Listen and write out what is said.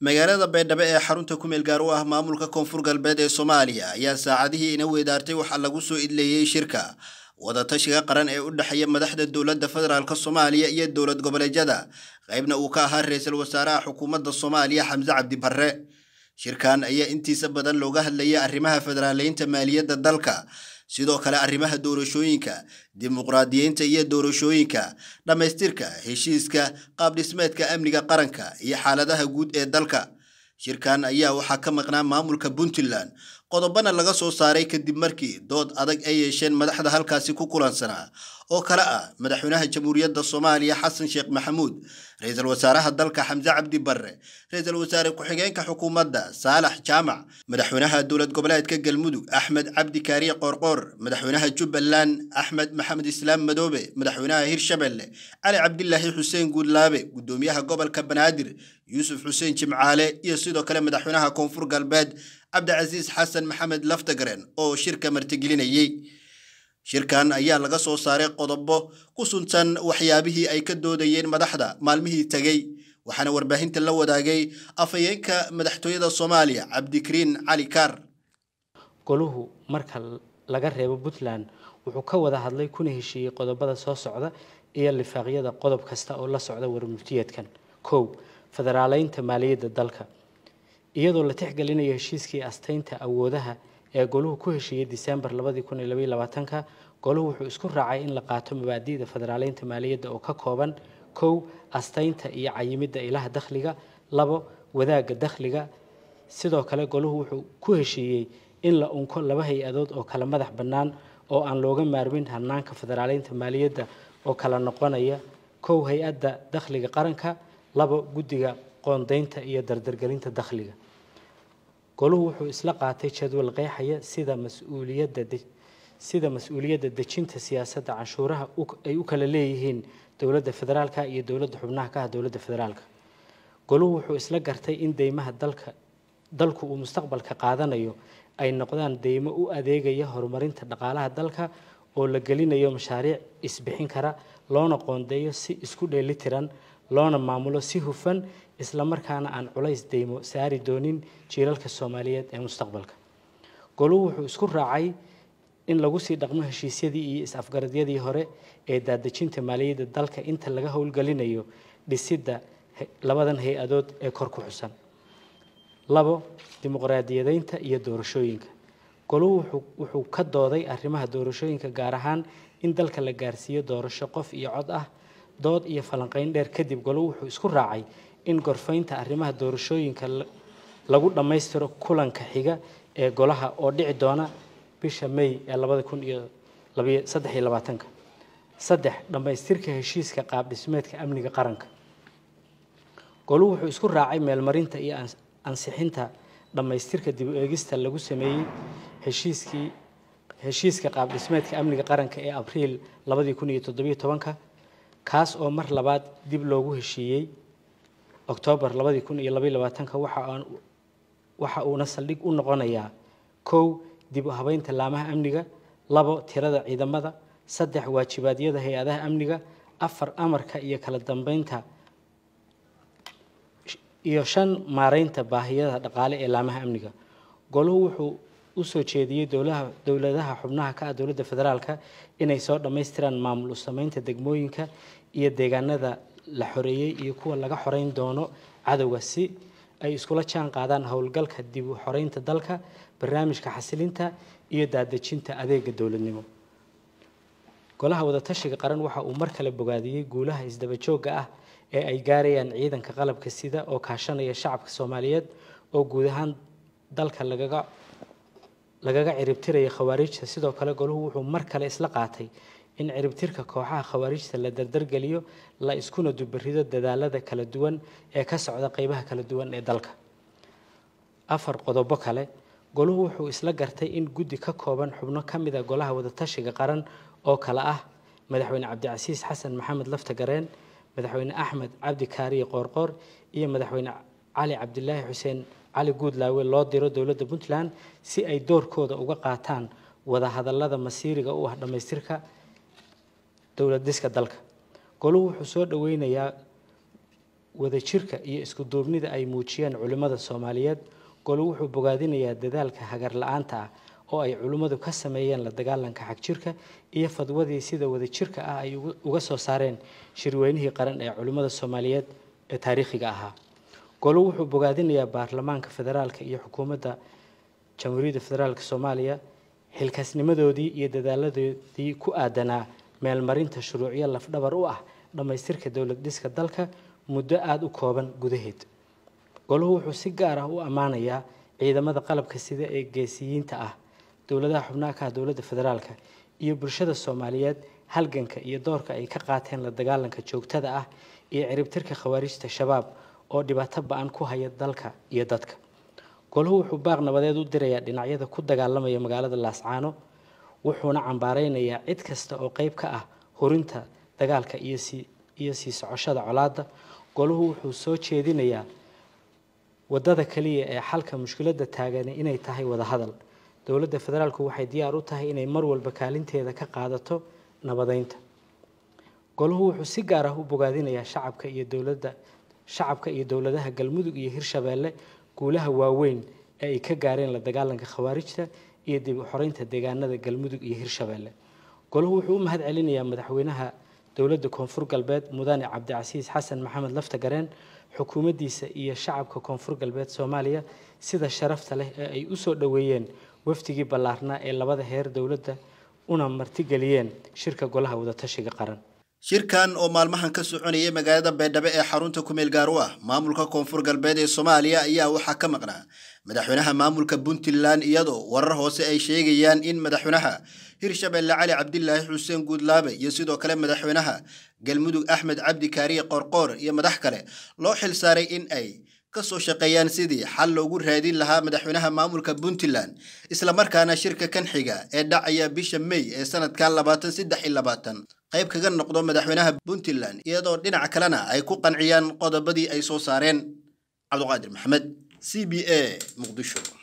magaalada baydhabo ee xarunta ku meel gaar u ah maamulka koonfur galbeed ee soomaaliya ayaa saacadihii ina weydaartay waxaa lagu soo idleeyey shirka wadatashiga qaran ee u dhexeeya madaxda dowladda federaalk soomaaliya iyo dowlad goboleedyada qaybna uu ka ahaa ra iisal wasaaraha xukuumadda soomaaliya xamse cabdi barre shirkan ayaa intiisa badan looga hadlayay arrimaha federaaleynta maaliyadda dalka sidoo kale arrimaha doorashooyinka dimuqraadiyeynta iyo doorashooyinka dhammaystirka heshiiska qaab dhismeedka amniga qaranka iyo xaaladaha guud ee dalka shirkan ayaa waxaa ka maqnaa maamulka puntland qodobana laga soo saaray kadib markii dood adag ay yeesheen madaxda halkaasi ku kulansanaa oo kale ah madaxweynaha jamhuuriyadda soomaaliya xasan sheekh maxamuud ra-iisul wasaaraha dalka xamse cabdi barre ra-iisul wasaare ku-xigeenka xukuumadda saalax jaamac madaxweynaha dowlad goboleedka galmudug axmed cabdi kaariye qoorqoor madaxweynaha jubbaland axmed maxamed islaam madoobe madaxweynaha hirshabelle cali cabdilaahi xuseen guudlaabe gudoomiyaha gobolka banaadir yuusuf xuseen jimcaale iyo sidoo kale madaxweynaha koonfur galbeed cabdicasiis xasan maxamed laftagaren oo shirka martigelinayey shirkan ayaa laga soo saaray qodobo ku suntan waxyaabihii ay ka doodayeen madaxda maalmihii tegay waxaana warbaahinta la wadaagay afhayeenka madaxtooyada soomaaliya cabdikariin cali kaar goluhu marka laga reebo puntland wuxuu ka wada hadlay kuna heshiiyey qodobada soo socda iyo lifaaqyada qodob kasta oo la socda warmurtiyeedkan kow federaaleynta maaliyadda dalka iyadoo la tixgelinayo heshiiskii astaynta awoodaha ee goluhu ku heshiiyey diseembar labadikuniyoabaylabaatanka goluhu wuxuu isku raacay in la qaato mabaadi'da federaaleynta maaliyadda oo ka kooban kow astaynta iyo cayimidda ilaha dakhliga labo wadaagga dakhliga sidoo kale goluhu wuxuu ku heshiiyey in la unko laba hay-adood oo kala madax bannaan oo aan looga maarmin hanaanka federaaleynta maaliyadda oo kala noqonaya kow hay-adda dakhliga qaranka labo guddiga qoondaynta iyo dardargelinta dakhliga goluhu wuxuu isla qaatay jadwal qeexaya sida mas-uuliyadda sida mas-uuliyadda dejinta siyaasadda canshuuraha ay u kala leeyihiin dowladda federaalka iyo dowladda xubnaha ka ah dowladda federaalka goluhu wuxuu isla gartay in deymaha dalka dalku uu mustaqbalka qaadanayo ay noqdaan deymo u adeegaya horumarinta dhaqaalaha dalka oo la gelinayo mashaariic isbixin kara loona qoondeeyo si isku dheelitiran loona maamulo si hufan islamarkaana aan culays deymo saari doonin jiilalka soomaaliyeed ee mustaqbalka golu wuxuu isku raacay in lagu sii dhaqmo heshiisyadii iyo is-afgaradyadii hore ee daadejinta maaliyadda dalka inta laga howlgelinayo dhisidda labadan hay-adood ee kor ku xusan labo dimuqraadiyadeynta iyo doorashooyinka golu wuxuu ka dooday arrimaha doorashooyinka gaar ahaan in dalka la gaarsiiyo doorasho qof iyo cod ah dood iyo falanqayn dheer kadib goluhu wuxuu isku raacay in gorfaynta arrimaha doorashooyinka lagu dhammaystiro kulanka xiga ee golaha oo dhici doona bisha may ee labada kun iyo saddex iyo labaatanka saddex dhammaystirka heshiiska qaabdhismeedka amniga qaranka goluhu wuxuu isku raacay meelmarinta iyo ansixinta dhammaystirka dib u eegista lagu sameeyey heshiiskii heshiiska qaabdhismeedka amniga qaranka ee abriil labadii kun iyo toddobiyo tobanka kaas oo mar labaad dib loogu heshiiyey oktoobar labadii kun iyo labaiy labaatanka waxa uuna saldhig u noqonayaa kow dib u habeynta laamaha amniga labo tirada ciidamada saddex waajibaadyada hay-adaha amniga afar amarka iyo kala dambeynta iyo shan maareynta baahiyada dhaqaale ee laamaha amniga goluhu wuxuu usoo jeediyey dowladaha xubnaha ka ah dowladda federaalka inay soo dhammaystiraan maamul u samaynta degmooyinka iyo deegaanada la xoreeyey iyo kuwa laga xoreyn doono cadowga si ay iskula jaan qaadaan howlgalka dib u xoreynta dalka barnaamijka xasilinta iyo daadejinta adeega dowladnimo golaha wadatashiga qaran waxa uu mar kale bogaadiyey guulaha isdabajooga ah ee ay gaarayaan ciidanka qalabka sida oo kaashanaya shacabka soomaaliyeed oo guud ahaan dalka lagaga lagaga ciribtiraya khawaarijta sidoo kale golahu wuxuu mar kale isla qaatay in ciribtirka kooxaha khawaarijta la dardargeliyo la iskuna dubarido dadaalada kala duwan ee ka socda qeybaha kala duwan ee dalka afar qodobo kale golahu wuxuu isla gartay in guddi ka kooban xubno ka mid a golaha wadatashiga qaran oo kale ah madaxweyne cabdicasiis xasan maxamed laftagareen madaxweyne axmed cabdi kaariye qoorqoor iyo madaxweyne cali cabdilaahi xuseen cali guudlaawe loo diro dowladda puntland si ay doorkooda uga qaataan wadahadalada masiiriga u ah dhammaystirka dowladiska dalka goluhu wuxuu soo dhoweynayaa wadajirka iyo isku duubnida ay muujiyeen culimmada soomaaliyeed goluhu wuxuu bogaadinayaa dadaalka hagar la-aanta ah oo ay culimmadu ka sameeyeen la dagaalanka xagjirka iyo fadwadii sida wadajirka ah ay uga soo saareen shirweynihii qaran ee culimmada soomaaliyeed ee taariikhiga ahaa golo wuxuu bogaadinayaa baarlamaanka federaalka iyo xukuumadda jamhuuriyadda federaalka soomaaliya hilkaasnimadoodii iyo dadaaladoodii ku aadanaa meelmarinta shuruucyo lafdhabar u ah dhammaystirka dowlad dhiska dalka muddo aada u kooban gudaheed golahu wuxuu si gaar ah u ammaanayaa ciidamada qalabka sida ee geesiyiinta ah dowladaha xubnaha ka ah dowladda federaalka iyo bulshada soomaaliyeed halganka iyo doorka ay ka qaateen la dagaalanka joogtada ah iyo ciribtirka khawaarijta shabaab oo dhibaato ba-an ku haya dalka iyo dadka golahu wuxuu baaq nabadeed u dirayaa dhinacyada ku dagaalamaya magaalada laascaano wuxuuna cambaaraynayaa cid kasta oo qayb ka ah horinta dagaalka iyo iyo sii socoshada colaadda golahu wuxuu soo jeedinayaa wadada kaliya ee xalka mushkiladda taagani inay tahay wadahadal dowladda federaalku waxay diyaar u tahay inay mar walba kaalinteeda ka qaadato nabadeynta golahu wuxuu si gaar ah u bogaadinayaa shacabka iyo dowladda shacabka iyo dowladaha galmudug iyo hirshabeelle guulaha waaweyn ee ay ka gaareen la dagaalanka khawaarijta iyo dib u xoreynta deegaanada galmudug iyo hirshabeelle golahu wuxuu u mahad celinayaa madaxweynaha dowladda koonfur galbeed mudane cabdicasiis xasan maxamed lafta gareen xukuumaddiisa iyo shacabka koonfur galbeed soomaaliya sida sharafta leh ee ay u soo dhoweeyeen wafdigii ballaarnaa ee labada heer dowladda una martigeliyeen shirka golaha wadatashiga qaran shirkan oo maalmahan ka soconaya magaalada baydhabo ee xarunta kumeel gaar u ah maamulka koonfur galbeed ee soomaaliya ayaa waxaa ka maqnaa madaxweynaha maamulka puntland iyadoo warar hoose ay sheegayaan in madaxweynaha hirshabelle cali cabdilaahi xuseen guudlaabe iyo sidoo kale madaxweynaha galmudug axmed cabdi kaariye qorqoor iyo madax kale loo xilsaaray in ay kasoo shaqeeyaan sidii xal loogu raadin lahaa madaxweynaha maamulka puntland islamarkaana shirka kanxiga ee dhacaya bisha mey ee sanadka labaatan saddex iyo labaatan qayb kaga noqdo madaxweynaha puntland iyadoo dhinac kalena ay ku qanciyaan qodobadii ay soo saareen cabduqaadir maxamed c b a muqdisho